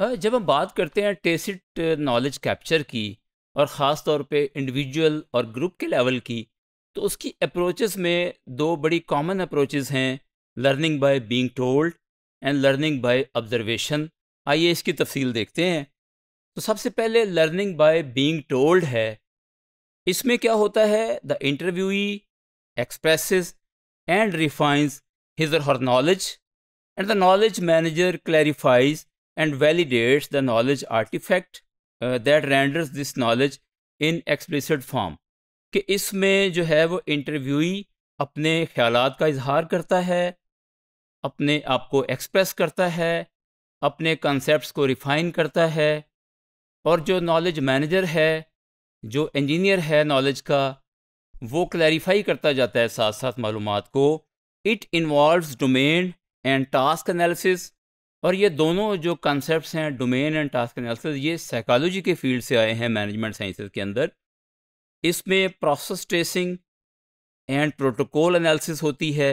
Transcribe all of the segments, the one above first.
जब हम बात करते हैं टेसिट नॉलेज कैप्चर की और ख़ास तौर पे इंडिविजुअल और ग्रुप के लेवल की तो उसकी अप्रोचेस में दो बड़ी कॉमन अप्रोचेस हैं learning by being told and learning by observation आइए इसकी तफसील देखते हैं तो सबसे पहले लर्निंग बाय बीइंग टोल्ड है इसमें क्या होता है the interviewee express and refines his or her knowledge and the knowledge manager clarifies and validates the knowledge artifact uh, that renders this knowledge in explicit form कि इसमें जो है वो इंटरव्यूई अपने ख्याल का इजहार करता है अपने आप को एक्सप्रेस करता है अपने कंसेप्ट को रिफाइन करता है और जो नॉलेज मैनेजर है जो इंजीनियर है नॉलेज का वो क्लैरिफाई करता जाता है साथ साथ मालूम को it involves domain and task analysis और ये दोनों जो कॉन्सेप्ट हैं डोमेन एंड टास्क एनालिसिस ये साइकोलॉजी के फील्ड से आए हैं मैनेजमेंट साइंसेस के अंदर इसमें process tracing and protocol analysis होती है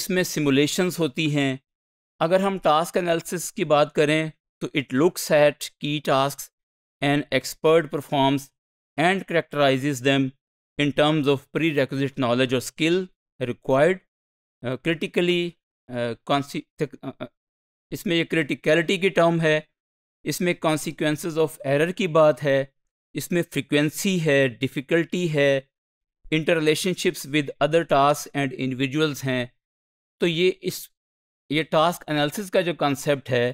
इसमें सिमुलेशंस होती हैं अगर हम टास्क एनालिसिस की बात करें तो it looks at key task and expert performs and characterize them in terms of prerequisite knowledge और स्किल रिक्वायर्ड क्रिटिकली इसमें ये क्रिटिकलिटी की टर्म है इसमें कॉन्सिक्वेंस ऑफ एरर की बात है इसमें फ्रीक्वेंसी है डिफ़िकल्टी है interrelationships with other task and individuals हैं तो ये इस ये टास्क एनालिसिस का जो कॉन्सेप्ट है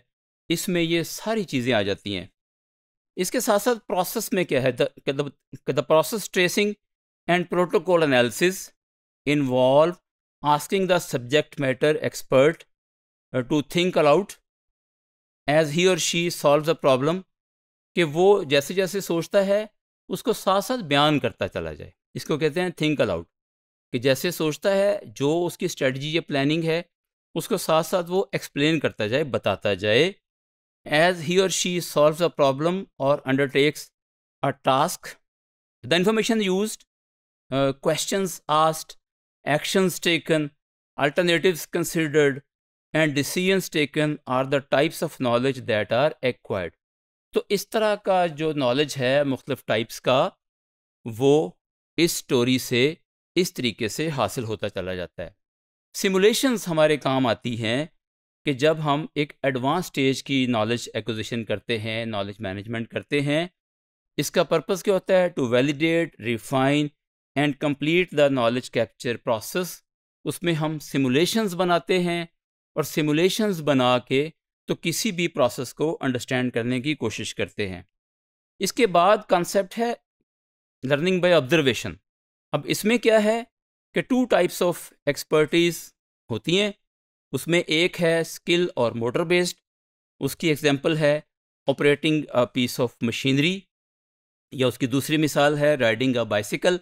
इसमें ये सारी चीज़ें आ जाती हैं इसके साथ साथ प्रोसेस में क्या है the process tracing and protocol analysis involve asking the subject matter expert to think aloud as he or she solve the problem कि वो जैसे जैसे सोचता है उसको साथ साथ बयान करता चला जाए इसको कहते हैं थिंक अलाउट कि जैसे सोचता है जो उसकी स्ट्रेटजी या प्लानिंग है उसको साथ साथ वो एक्सप्लेन करता जाए बताता जाए as he or she solve a problem or undertakes a task the information use question asked actions taken alternative considered and decisions taken are the types of knowledge that are acquired तो इस तरह का जो knowledge है मुख्तफ types का वो इस story से इस तरीके से हासिल होता चला जाता है सिमुलेशंस हमारे काम आती हैं कि जब हम एक एडवांस स्टेज की नॉलेज एक्विजिशन करते हैं नॉलेज मैनेजमेंट करते हैं इसका पर्पस क्या होता है to validate refine and complete the knowledge capture process उसमें हम सिमुलेशंस बनाते हैं और सिमुलेशंस बना के तो किसी भी प्रोसेस को अंडरस्टैंड करने की कोशिश करते हैं इसके बाद कॉन्सेप्ट है लर्निंग बाय ऑब्जर्वेशन अब इसमें क्या है कि टू टाइप्स ऑफ एक्सपर्टीज़ होती हैं उसमें एक है स्किल और मोटर बेस्ड उसकी एग्जांपल है operating a piece of machinery या उसकी दूसरी मिसाल है राइडिंग अ बाइसिकल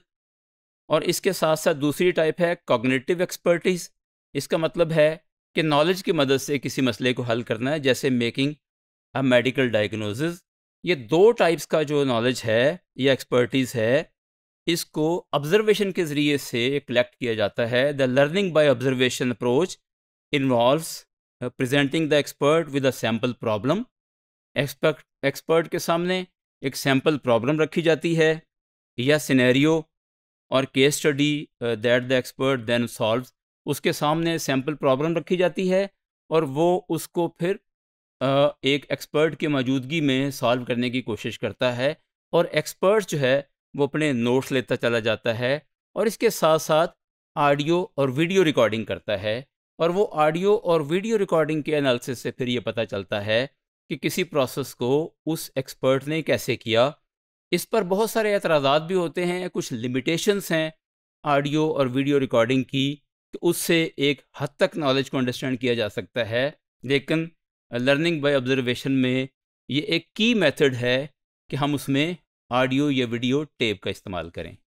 और इसके साथ साथ दूसरी टाइप है कॉग्निटिव एक्सपर्टीज़ इसका मतलब है कि नॉलेज की मदद से किसी मसले को हल करना है जैसे मेकिंग अ मेडिकल डायग्नोसिस ये दो टाइप्स का जो नॉलेज है या एक्सपर्टीज़ है इसको ऑब्जर्वेशन के ज़रिए से कलेक्ट किया जाता है the learning by observation approach involves presenting the expert with a sample problem expert expert के सामने एक सैम्पल प्रॉब्लम रखी जाती है या सिनेरियो और case study that the expert then solve उसके सामने सैम्पल प्रॉब्लम रखी जाती है और वो उसको फिर एक एक्सपर्ट की मौजूदगी में सॉल्व करने की कोशिश करता है और एक्सपर्ट जो है वो अपने नोट्स लेता चला जाता है और इसके साथ साथ ऑडियो और वीडियो रिकॉर्डिंग करता है और वो ऑडियो और वीडियो रिकॉर्डिंग के एनालिसिस से फिर ये पता चलता है कि किसी प्रोसेस को उस एक्सपर्ट ने कैसे किया इस पर बहुत सारे एतराज़ात भी होते हैं कुछ लिमिटेशंस हैं ऑडियो और वीडियो रिकॉर्डिंग की तो उससे एक हद तक नॉलेज को अंडरस्टैंड किया जा सकता है लेकिन लर्निंग बाय ऑब्जर्वेशन में ये एक की मेथड है कि हम उसमें ऑडियो या वीडियो टेप का इस्तेमाल करें